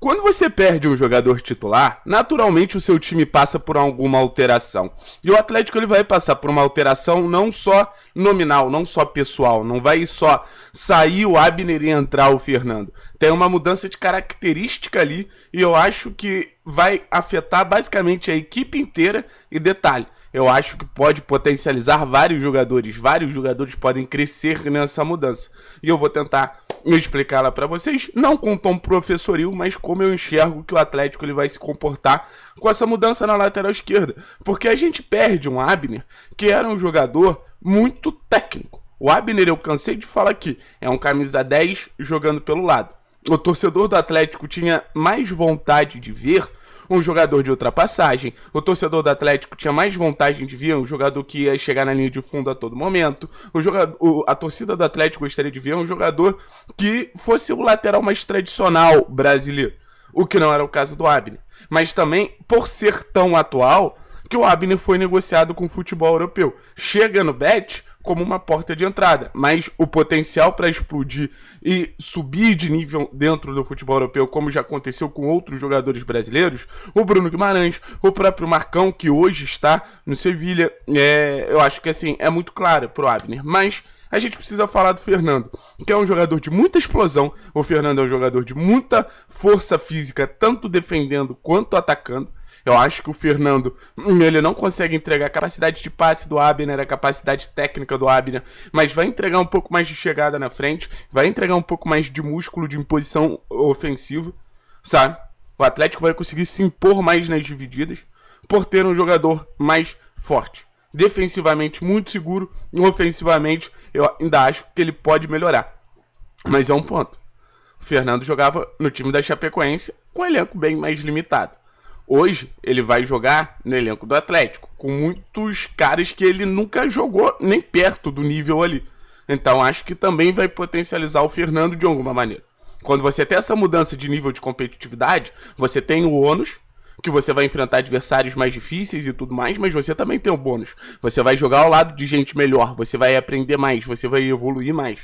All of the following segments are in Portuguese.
Quando você perde um jogador titular, naturalmente o seu time passa por alguma alteração. E o Atlético ele vai passar por uma alteração não só nominal, não só pessoal. Não vai só sair o Abner e entrar o Fernando. Tem uma mudança de característica ali e eu acho que vai afetar basicamente a equipe inteira. E detalhe, eu acho que pode potencializar vários jogadores. Vários jogadores podem crescer nessa mudança. E eu vou tentar explicar ela para vocês, não com tom professoril, mas como eu enxergo que o Atlético ele vai se comportar com essa mudança na lateral esquerda. Porque a gente perde um Abner, que era um jogador muito técnico. O Abner, eu cansei de falar aqui, é um camisa 10 jogando pelo lado. O torcedor do Atlético tinha mais vontade de ver um jogador de ultrapassagem. O torcedor do Atlético tinha mais vontade de ver um jogador que ia chegar na linha de fundo a todo momento. O jogador, a torcida do Atlético gostaria de ver um jogador que fosse o lateral mais tradicional brasileiro. O que não era o caso do Abner. Mas também, por ser tão atual, que o Abner foi negociado com o futebol europeu. Chega no Bet como uma porta de entrada, mas o potencial para explodir e subir de nível dentro do futebol europeu, como já aconteceu com outros jogadores brasileiros, o Bruno Guimarães, o próprio Marcão, que hoje está no Sevilha, é, eu acho que assim é muito claro para o Abner, mas a gente precisa falar do Fernando, que é um jogador de muita explosão. O Fernando é um jogador de muita força física, tanto defendendo quanto atacando. Eu acho que o Fernando, hum, ele não consegue entregar a capacidade de passe do Abner, a capacidade técnica do Abner, mas vai entregar um pouco mais de chegada na frente, vai entregar um pouco mais de músculo de imposição ofensiva, sabe? O Atlético vai conseguir se impor mais nas divididas por ter um jogador mais forte. Defensivamente muito seguro e ofensivamente eu ainda acho que ele pode melhorar. Mas é um ponto. O Fernando jogava no time da Chapecoense com um elenco bem mais limitado. Hoje ele vai jogar no elenco do Atlético, com muitos caras que ele nunca jogou nem perto do nível ali. Então acho que também vai potencializar o Fernando de alguma maneira. Quando você tem essa mudança de nível de competitividade, você tem o ônus, que você vai enfrentar adversários mais difíceis e tudo mais, mas você também tem o bônus. Você vai jogar ao lado de gente melhor, você vai aprender mais, você vai evoluir mais.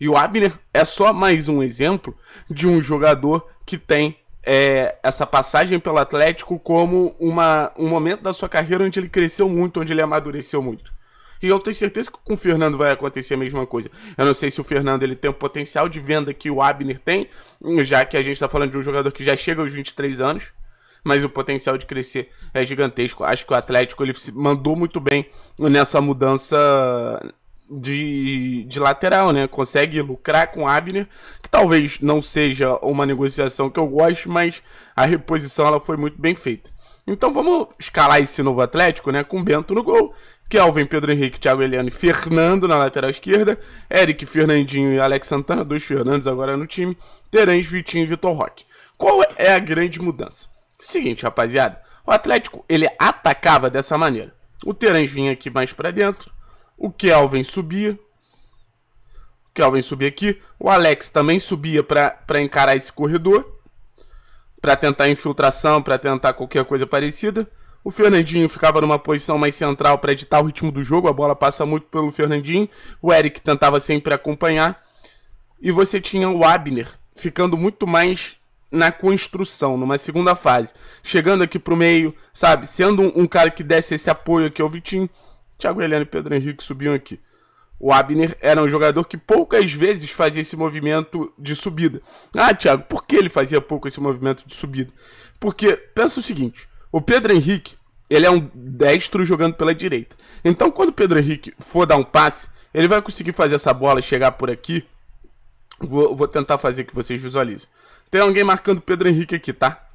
E o Abner é só mais um exemplo de um jogador que tem é, essa passagem pelo Atlético como uma, um momento da sua carreira onde ele cresceu muito, onde ele amadureceu muito. E eu tenho certeza que com o Fernando vai acontecer a mesma coisa. Eu não sei se o Fernando ele tem o potencial de venda que o Abner tem, já que a gente está falando de um jogador que já chega aos 23 anos, mas o potencial de crescer é gigantesco. Acho que o Atlético ele se mandou muito bem nessa mudança de, de lateral, né? Consegue lucrar com Abner, que talvez não seja uma negociação que eu goste, mas a reposição ela foi muito bem feita. Então vamos escalar esse novo Atlético, né? Com Bento no gol, Kelvin, Pedro Henrique, Thiago Eliano e Fernando na lateral esquerda, Eric, Fernandinho e Alex Santana, dois Fernandes agora no time, Terence, Vitinho e Vitor Roque. Qual é a grande mudança? Seguinte, rapaziada, o Atlético ele atacava dessa maneira. O Terence vinha aqui mais para dentro, o Kelvin subia. O Kelvin subia aqui. O Alex também subia para encarar esse corredor. Para tentar infiltração, para tentar qualquer coisa parecida. O Fernandinho ficava numa posição mais central para editar o ritmo do jogo. A bola passa muito pelo Fernandinho. O Eric tentava sempre acompanhar. E você tinha o Abner ficando muito mais na construção, numa segunda fase. Chegando aqui para o meio, sabe? Sendo um, um cara que desse esse apoio aqui ao Vitinho. Thiago Heleno e Pedro Henrique subiam aqui. O Abner era um jogador que poucas vezes fazia esse movimento de subida. Ah, Thiago, por que ele fazia pouco esse movimento de subida? Porque, pensa o seguinte, o Pedro Henrique, ele é um destro jogando pela direita. Então, quando o Pedro Henrique for dar um passe, ele vai conseguir fazer essa bola chegar por aqui. Vou, vou tentar fazer que vocês visualizem. Tem alguém marcando o Pedro Henrique aqui, tá?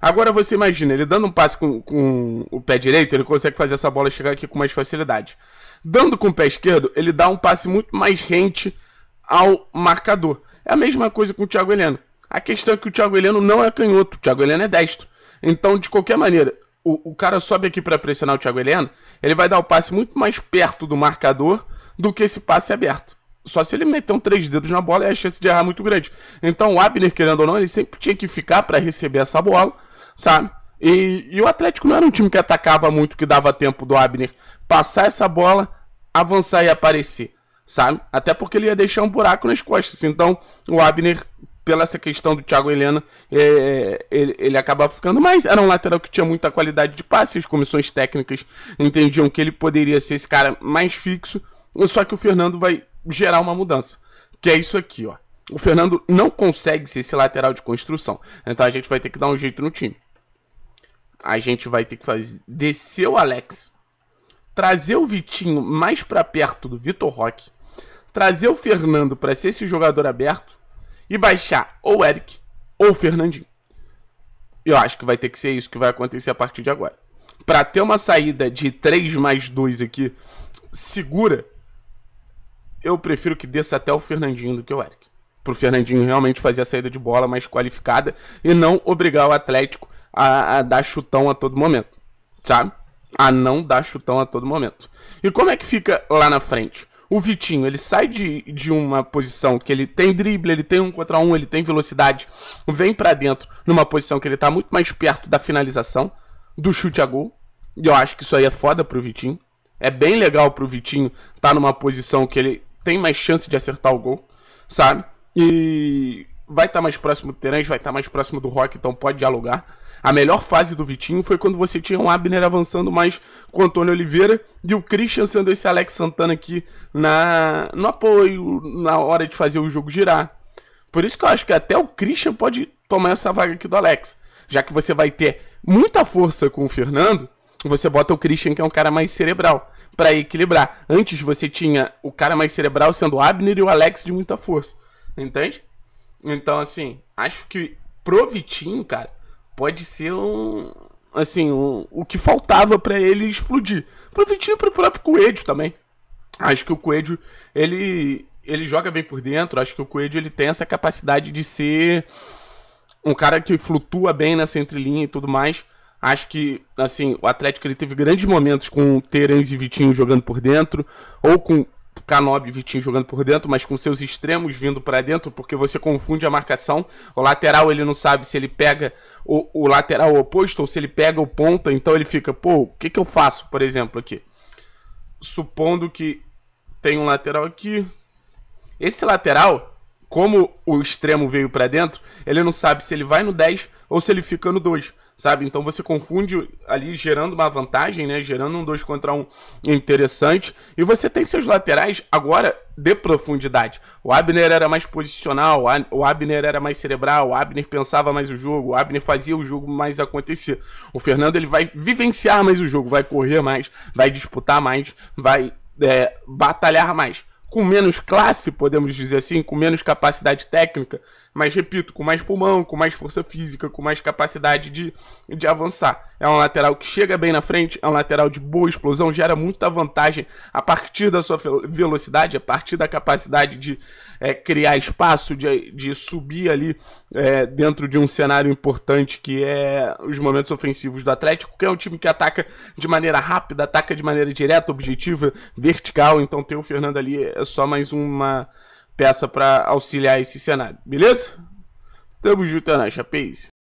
Agora você imagina, ele dando um passe com, com o pé direito, ele consegue fazer essa bola chegar aqui com mais facilidade. Dando com o pé esquerdo, ele dá um passe muito mais rente ao marcador. É a mesma coisa com o Thiago Heleno. A questão é que o Thiago Heleno não é canhoto, o Thiago Heleno é destro. Então, de qualquer maneira, o, o cara sobe aqui para pressionar o Thiago Heleno, ele vai dar o passe muito mais perto do marcador do que esse passe aberto. Só se ele meter um três dedos na bola, é a chance de errar muito grande. Então, o Abner, querendo ou não, ele sempre tinha que ficar para receber essa bola sabe? E, e, o Atlético não era um time que atacava muito, que dava tempo do Abner passar essa bola, avançar e aparecer, sabe? Até porque ele ia deixar um buraco nas costas. Então, o Abner, pela essa questão do Thiago Helena, é, é ele, ele acabava ficando. Mas era um lateral que tinha muita qualidade de passe, as comissões técnicas entendiam que ele poderia ser esse cara mais fixo. Só que o Fernando vai gerar uma mudança, que é isso aqui, ó. O Fernando não consegue ser esse lateral de construção. Então a gente vai ter que dar um jeito no time a gente vai ter que fazer descer o Alex, trazer o Vitinho mais para perto do Vitor Roque, trazer o Fernando para ser esse jogador aberto e baixar ou o Eric ou o Fernandinho. Eu acho que vai ter que ser isso que vai acontecer a partir de agora. Para ter uma saída de 3 mais 2 aqui segura, eu prefiro que desça até o Fernandinho do que o Eric. Pro Fernandinho realmente fazer a saída de bola mais qualificada e não obrigar o Atlético a, a dar chutão a todo momento, sabe? A não dar chutão a todo momento. E como é que fica lá na frente? o Vitinho, ele sai de, de uma posição que ele tem drible, ele tem um contra um, ele tem velocidade, vem para dentro numa posição que ele tá muito mais perto da finalização, do chute a gol. E eu acho que isso aí é foda pro Vitinho. É bem legal pro Vitinho tá numa posição que ele tem mais chance de acertar o gol, sabe? E vai estar tá mais próximo do Terence, vai estar tá mais próximo do Rock, então pode dialogar. A melhor fase do Vitinho foi quando você tinha um Abner avançando mais com o Antônio Oliveira e o Christian sendo esse Alex Santana aqui na, no apoio, na hora de fazer o jogo girar. Por isso que eu acho que até o Christian pode tomar essa vaga aqui do Alex, já que você vai ter muita força com o Fernando, você bota o Christian, que é um cara mais cerebral, para equilibrar. Antes você tinha o cara mais cerebral sendo o Abner e o Alex de muita força, entende? Então, assim, acho que pro Vitinho, cara, pode ser um. Assim, um, o que faltava para ele explodir. Aproveitinho pro próprio Coelho também. Acho que o Coelho, ele, ele joga bem por dentro. Acho que o Coelho ele tem essa capacidade de ser um cara que flutua bem nessa entrelinha e tudo mais. Acho que, assim, o Atlético ele teve grandes momentos com Terence e Vitinho jogando por dentro, ou com Canob e Vitinho jogando por dentro, mas com seus extremos vindo para dentro, porque você confunde a marcação. O lateral ele não sabe se ele pega o, o lateral oposto ou se ele pega o ponta, então ele fica, pô, o que, que eu faço, por exemplo, aqui? Supondo que tem um lateral aqui. Esse lateral, como o extremo veio para dentro, ele não sabe se ele vai no 10 ou se ele fica no 2 sabe? Então você confunde ali gerando uma vantagem, né? Gerando um 2 contra 1 um interessante. E você tem seus laterais agora de profundidade. O Abner era mais posicional, o Abner era mais cerebral, o Abner pensava mais o jogo, o Abner fazia o jogo mais acontecer. O Fernando ele vai vivenciar mais o jogo, vai correr mais, vai disputar mais, vai é, batalhar mais com menos classe, podemos dizer assim, com menos capacidade técnica, mas repito, com mais pulmão, com mais força física, com mais capacidade de, de avançar. É um lateral que chega bem na frente, é um lateral de boa explosão, gera muita vantagem a partir da sua velocidade, a partir da capacidade de é, criar espaço, de, de subir ali é, dentro de um cenário importante que é os momentos ofensivos do Atlético, que é um time que ataca de maneira rápida, ataca de maneira direta, objetiva, vertical, então ter o Fernando ali é só mais uma peça para auxiliar esse cenário, beleza? Tamo junto, é nóis,